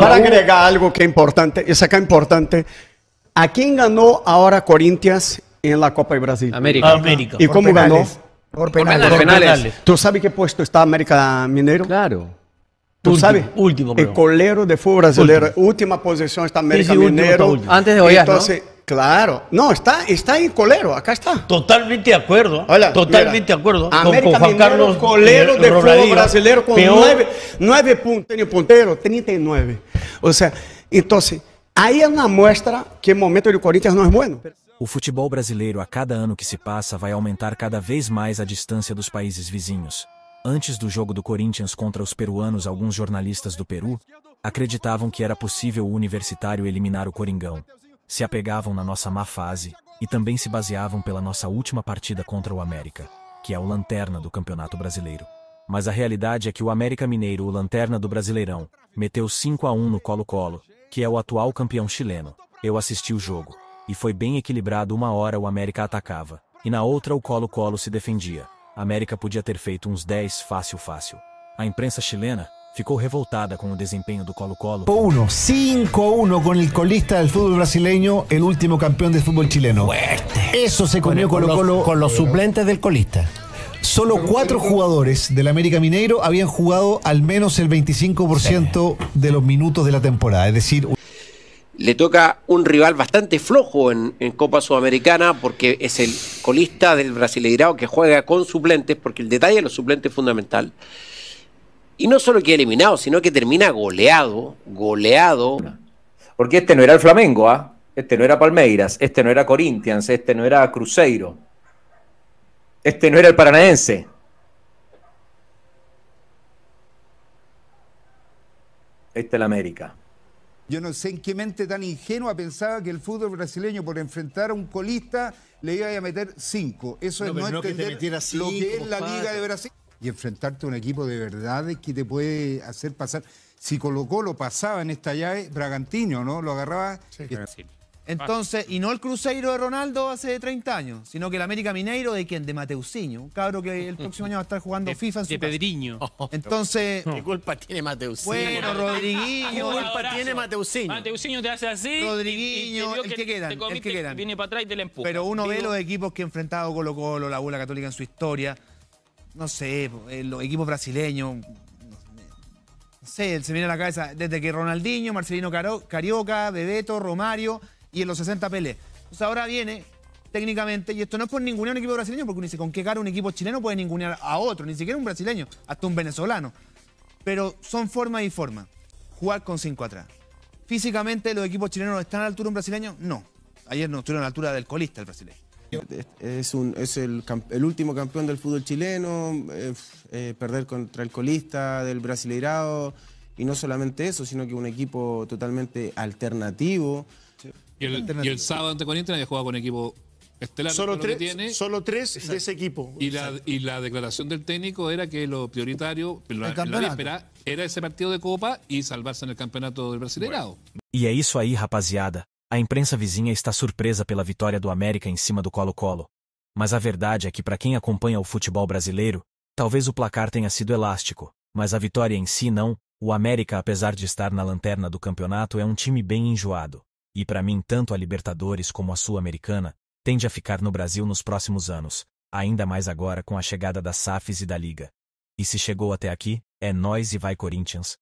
Para, agregar algo que es importante, es acá importante. ¿A quién ganó ahora Corinthians en em la Copa de Brasil? América. América. ¿Y cómo ganó? Por penales. ¿Tú sabes qué puesto está América Mineiro? Claro. ¿Tú sabes? Último, El e colero de fútbol brasileño. Última posición está América Mineiro. Antes de hoy, Claro, no, está, está en Colero, acá está. Totalmente de acuerdo. Hola, totalmente mira, de acuerdo. América con, Juan Carlos eh, Colero de fútbol brasileiro con peor. nueve, nueve puntos, tiene puntero, 39. O sea, entonces, ahí es una muestra que el momento do Corinthians no es bueno. O futebol brasileiro a cada ano que se passa vai aumentar cada vez mais a distância dos países vizinhos. Antes do jogo do Corinthians contra os peruanos, alguns jornalistas do Peru acreditavam que era possível o universitário eliminar o Coringão se apegavam na nossa má fase e também se baseavam pela nossa última partida contra o América, que é o lanterna do Campeonato Brasileiro. Mas a realidade é que o América Mineiro, o lanterna do Brasileirão, meteu 5 a 1 no Colo-Colo, que é o atual campeão chileno. Eu assisti o jogo, e foi bem equilibrado uma hora o América atacava, e na outra o Colo-Colo se defendia. A América podia ter feito uns 10 fácil fácil. A imprensa chilena, ...ficó revoltada con el desempeño del Colo-Colo. 5-1 con el colista del fútbol brasileño, el último campeón del fútbol chileno. Eso se comió Con, los eh, suplentes del colista. Solo cuatro jugadores del América Mineiro habían jugado al menos el 25% de los minutos de la temporada, es decir... Le toca un rival bastante flojo en, Copa Sudamericana porque es el colista del Brasileirao que juega con suplentes, porque el detalle de los suplentes es fundamental. Y no solo que eliminado, sino que termina goleado, goleado. Porque este no era el Flamengo, ¿ah? Este no era Palmeiras, este no era Corinthians, este no era Cruzeiro. Este no era el Paranaense. Este es el América. Yo no sé en qué mente tan ingenua pensaba que el fútbol brasileño por enfrentar a un colista le iba a meter cinco. Eso es no, entender lo que es la Liga de Brasil y enfrentarte a un equipo de verdad que te puede hacer pasar. Si Colo Colo pasaba en esta llave, Bragantino, ¿no? Lo agarraba. Entonces, y no el Cruzeiro de Ronaldo hace 30 años, sino que el América Mineiro de quien De Mateusinho, un cabro que el próximo año va a estar jugando FIFA en su De Pedriño. Entonces... ¿Qué culpa tiene Mateusinho? Bueno, Rodriguinho... ¿Qué culpa tiene Mateusinho? Mateusinho te hace así... Rodriguinho, el, que, queda quedan, quedan. Viene para atrás y te le empuja. Pero uno ve los equipos que ha enfrentado Colo Colo, la Bula Católica en su historia no sé, eh, los equipos brasileños. No sé, se viene a la cabeza desde que Ronaldinho, Marcelino Carioca, Bebeto, Romario y en los 60 Pelé. Entonces ahora viene técnicamente, y esto no es por ningún equipo brasileño, porque uno dice, ¿con qué cara un equipo chileno puede ningunear a otro? Ni siquiera un brasileño, hasta un venezolano. Pero son forma y forma Jugar con cinco atrás. Físicamente, los equipos chilenos están a la altura de un brasileño, no. Ayer no estuvieron a la altura del colista el brasileño. Es, el, último campeón del fútbol chileno, eh, eh, perder contra el colista del Brasileirado, y no solamente eso, sino que un equipo totalmente alternativo. Y, el, sábado ante Corinthians había jugado con equipo estelar. Solo, tres, tiene. solo tres de ese equipo. Y la, declaración del técnico era que lo prioritario, era ese partido de Copa y salvarse en el campeonato del Brasileirado. Y es eso ahí, rapaziada. A imprensa vizinha está surpresa pela vitória do América em cima do Colo-Colo. Mas a verdade é que para quem acompanha o futebol brasileiro, talvez o placar tenha sido elástico, mas a vitória em si não. O América, apesar de estar na lanterna do campeonato, é um time bem enjoado. E para mim, tanto a Libertadores como a Sul-Americana tende a ficar no Brasil nos próximos anos, ainda mais agora com a chegada das SAFs e da Liga. E se chegou até aqui, é nós e vai Corinthians.